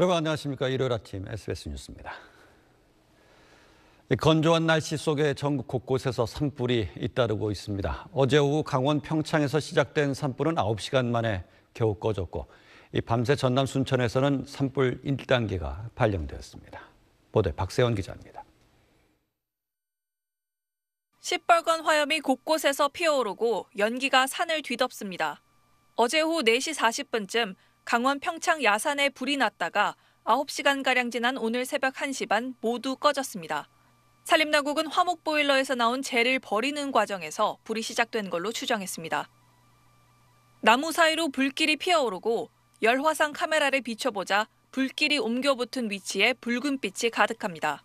여러분 안녕하십니까? 일요일 아침 SBS 뉴스입니다. 건조한 날씨 속에 전국 곳곳에서 산불이 잇따르고 있습니다. 어제 오후 강원 평창에서 시작된 산불은 9시간 만에 겨우 꺼졌고 밤새 전남 순천에서는 산불 1단계가 발령되었습니다. 보도에 박세원 기자입니다. 시뻘건 화염이 곳곳에서 피어오르고 연기가 산을 뒤덮습니다. 어제 오후 4시 40분쯤 강원 평창 야산에 불이 났다가 9시간가량 지난 오늘 새벽 1시 반 모두 꺼졌습니다. 산림당국은 화목 보일러에서 나온 재를 버리는 과정에서 불이 시작된 걸로 추정했습니다. 나무 사이로 불길이 피어오르고 열화상 카메라를 비춰보자 불길이 옮겨붙은 위치에 붉은 빛이 가득합니다.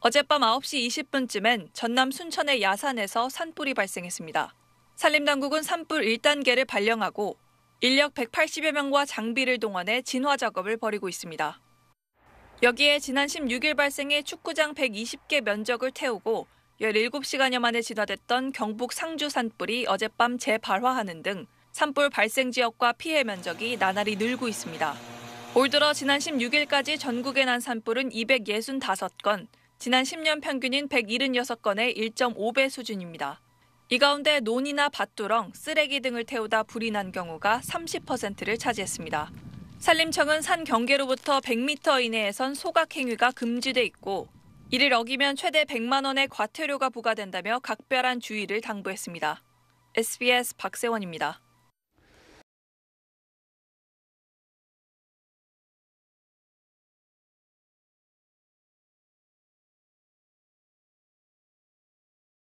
어젯밤 9시 20분쯤엔 전남 순천의 야산에서 산불이 발생했습니다. 산림당국은 산불 1단계를 발령하고 인력 180여 명과 장비를 동원해 진화 작업을 벌이고 있습니다. 여기에 지난 16일 발생해 축구장 120개 면적을 태우고 17시간여 만에 진화됐던 경북 상주 산불이 어젯밤 재발화하는 등 산불 발생 지역과 피해 면적이 나날이 늘고 있습니다. 올 들어 지난 16일까지 전국에 난 산불은 265건, 지난 10년 평균인 176건의 1.5배 수준입니다. 이 가운데 논이나 밭두렁, 쓰레기 등을 태우다 불이 난 경우가 30%를 차지했습니다. 산림청은 산 경계로부터 100m 이내에선 소각 행위가 금지돼 있고 이를 어기면 최대 100만 원의 과태료가 부과된다며 각별한 주의를 당부했습니다. SBS 박세원입니다.